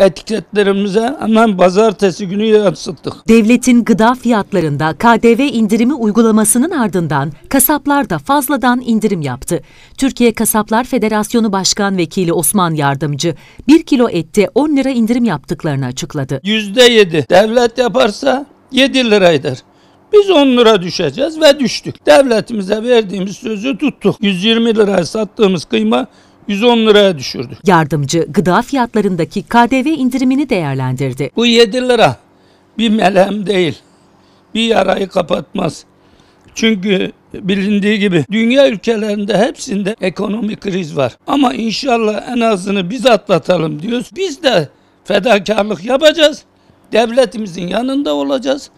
etiketlerimize hemen pazartesi günü yansıttık. Devletin gıda fiyatlarında KDV indirimi uygulamasının ardından kasaplar da fazladan indirim yaptı. Türkiye Kasaplar Federasyonu Başkan Vekili Osman Yardımcı 1 kilo ette 10 lira indirim yaptıklarını açıkladı. %7 devlet yaparsa 7 liraydır. Biz 10 lira düşeceğiz ve düştük. Devletimize verdiğimiz sözü tuttuk. 120 liraya sattığımız kıyma 110 liraya düşürdü. Yardımcı gıda fiyatlarındaki KDV indirimini değerlendirdi. Bu 7 lira bir melem değil. Bir yarayı kapatmaz. Çünkü bilindiği gibi dünya ülkelerinde hepsinde ekonomik kriz var. Ama inşallah en azını biz atlatalım diyoruz. Biz de fedakarlık yapacağız. Devletimizin yanında olacağız.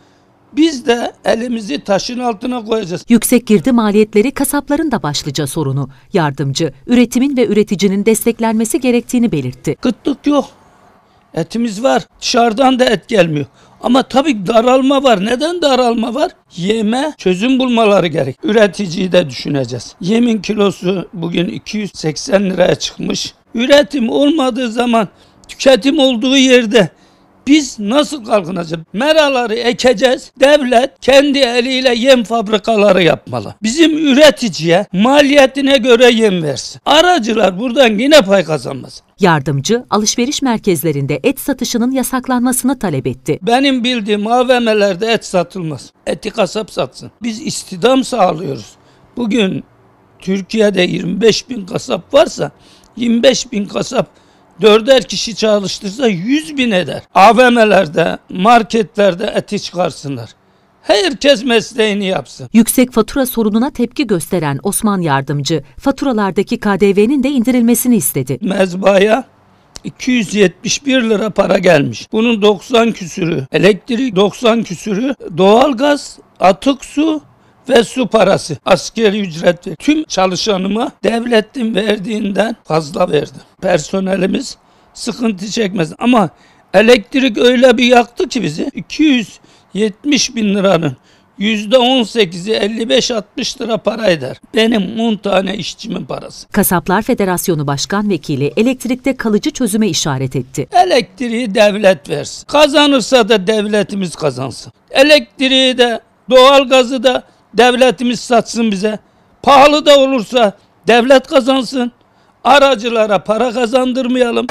Biz de elimizi taşın altına koyacağız. Yüksek girdi maliyetleri kasapların da başlıca sorunu. Yardımcı, üretimin ve üreticinin desteklenmesi gerektiğini belirtti. Kıtlık yok. Etimiz var. Dışarıdan da et gelmiyor. Ama tabii daralma var. Neden daralma var? Yeme çözüm bulmaları gerek. Üreticiyi de düşüneceğiz. Yemin kilosu bugün 280 liraya çıkmış. Üretim olmadığı zaman tüketim olduğu yerde biz nasıl kalkınacağız? Meraları ekeceğiz. Devlet kendi eliyle yem fabrikaları yapmalı. Bizim üreticiye maliyetine göre yem versin. Aracılar buradan yine pay kazanmasın. Yardımcı, alışveriş merkezlerinde et satışının yasaklanmasını talep etti. Benim bildiğim AVM'lerde et satılmaz. Eti kasap satsın. Biz istidam sağlıyoruz. Bugün Türkiye'de 25 bin kasap varsa 25 bin kasap dörder kişi çalıştırsa 100 bin eder. AVM'lerde, marketlerde eti çıkarsınlar. Herkes mesleğini yapsın. Yüksek fatura sorununa tepki gösteren Osman Yardımcı, faturalardaki KDV'nin de indirilmesini istedi. Mezbaya 271 lira para gelmiş. Bunun 90 küsürü elektrik, 90 küsürü doğalgaz, atık su ve su parası. Askeri ücret tüm çalışanıma devletin verdiğinden fazla verdim. Personelimiz sıkıntı çekmez. Ama elektrik öyle bir yaktı ki bizi. 270 bin liranın %18'i 55-60 lira para eder. Benim 10 tane işçimin parası. Kasaplar Federasyonu Başkan Vekili elektrikte kalıcı çözüme işaret etti. Elektriği devlet versin. Kazanırsa da devletimiz kazansın. Elektriği de doğalgazı da devletimiz satsın bize. Pahalı da olursa devlet kazansın. Aracılara para kazandırmayalım.